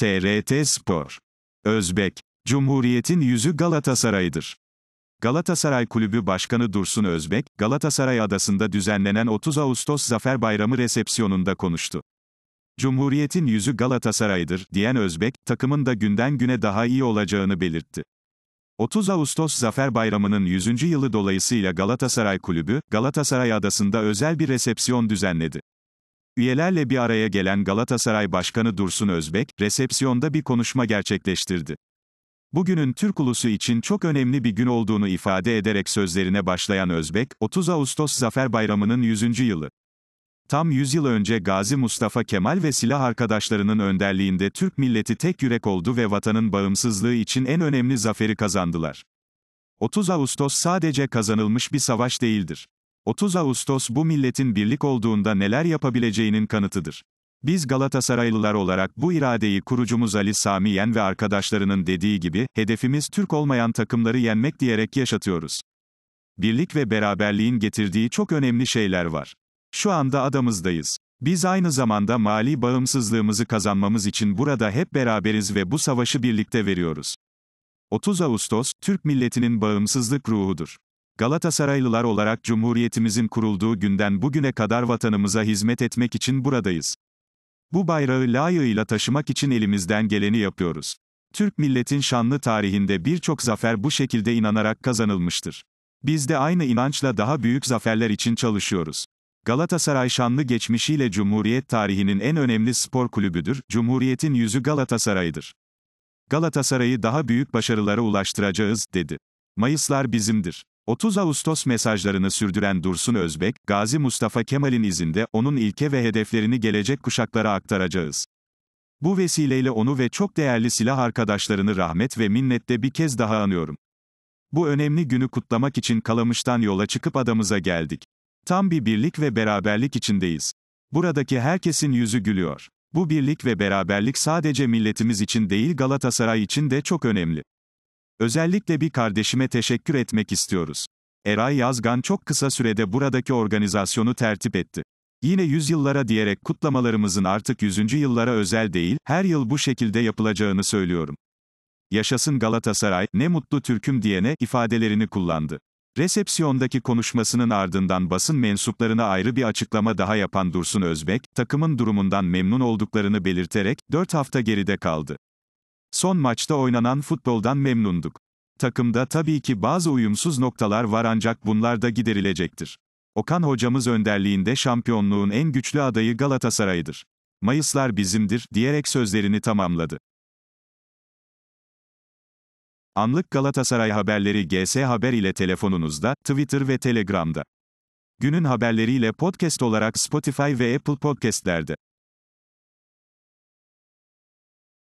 TRT Spor. Özbek. Cumhuriyet'in yüzü Galatasaray'dır. Galatasaray Kulübü Başkanı Dursun Özbek, Galatasaray Adası'nda düzenlenen 30 Ağustos Zafer Bayramı resepsiyonunda konuştu. Cumhuriyet'in yüzü Galatasaray'dır, diyen Özbek, takımın da günden güne daha iyi olacağını belirtti. 30 Ağustos Zafer Bayramı'nın 100. yılı dolayısıyla Galatasaray Kulübü, Galatasaray Adası'nda özel bir resepsiyon düzenledi. Üyelerle bir araya gelen Galatasaray Başkanı Dursun Özbek, resepsiyonda bir konuşma gerçekleştirdi. Bugünün Türk ulusu için çok önemli bir gün olduğunu ifade ederek sözlerine başlayan Özbek, 30 Ağustos Zafer Bayramı'nın 100. yılı. Tam 100 yıl önce Gazi Mustafa Kemal ve silah arkadaşlarının önderliğinde Türk milleti tek yürek oldu ve vatanın bağımsızlığı için en önemli zaferi kazandılar. 30 Ağustos sadece kazanılmış bir savaş değildir. 30 Ağustos bu milletin birlik olduğunda neler yapabileceğinin kanıtıdır. Biz Galatasaraylılar olarak bu iradeyi kurucumuz Ali Sami Yen ve arkadaşlarının dediği gibi, hedefimiz Türk olmayan takımları yenmek diyerek yaşatıyoruz. Birlik ve beraberliğin getirdiği çok önemli şeyler var. Şu anda adamızdayız. Biz aynı zamanda mali bağımsızlığımızı kazanmamız için burada hep beraberiz ve bu savaşı birlikte veriyoruz. 30 Ağustos, Türk milletinin bağımsızlık ruhudur. Galatasaraylılar olarak Cumhuriyetimizin kurulduğu günden bugüne kadar vatanımıza hizmet etmek için buradayız. Bu bayrağı layığıyla taşımak için elimizden geleni yapıyoruz. Türk milletin şanlı tarihinde birçok zafer bu şekilde inanarak kazanılmıştır. Biz de aynı inançla daha büyük zaferler için çalışıyoruz. Galatasaray şanlı geçmişiyle Cumhuriyet tarihinin en önemli spor kulübüdür, Cumhuriyet'in yüzü Galatasaray'dır. Galatasaray'ı daha büyük başarılara ulaştıracağız, dedi. Mayıslar bizimdir. 30 Ağustos mesajlarını sürdüren Dursun Özbek, Gazi Mustafa Kemal'in izinde onun ilke ve hedeflerini gelecek kuşaklara aktaracağız. Bu vesileyle onu ve çok değerli silah arkadaşlarını rahmet ve minnette bir kez daha anıyorum. Bu önemli günü kutlamak için Kalamış'tan yola çıkıp adamıza geldik. Tam bir birlik ve beraberlik içindeyiz. Buradaki herkesin yüzü gülüyor. Bu birlik ve beraberlik sadece milletimiz için değil Galatasaray için de çok önemli. Özellikle bir kardeşime teşekkür etmek istiyoruz. Eray Yazgan çok kısa sürede buradaki organizasyonu tertip etti. Yine yüzyıllara diyerek kutlamalarımızın artık yüzüncü yıllara özel değil, her yıl bu şekilde yapılacağını söylüyorum. Yaşasın Galatasaray, ne mutlu Türk'üm diyene ifadelerini kullandı. Resepsiyondaki konuşmasının ardından basın mensuplarına ayrı bir açıklama daha yapan Dursun Özbek, takımın durumundan memnun olduklarını belirterek, 4 hafta geride kaldı. Son maçta oynanan futboldan memnunduk. Takımda tabii ki bazı uyumsuz noktalar var ancak bunlar da giderilecektir. Okan hocamız önderliğinde şampiyonluğun en güçlü adayı Galatasaray'dır. Mayıslar bizimdir diyerek sözlerini tamamladı. Anlık Galatasaray haberleri GS Haber ile telefonunuzda, Twitter ve Telegram'da. Günün haberleriyle podcast olarak Spotify ve Apple Podcast'lerde.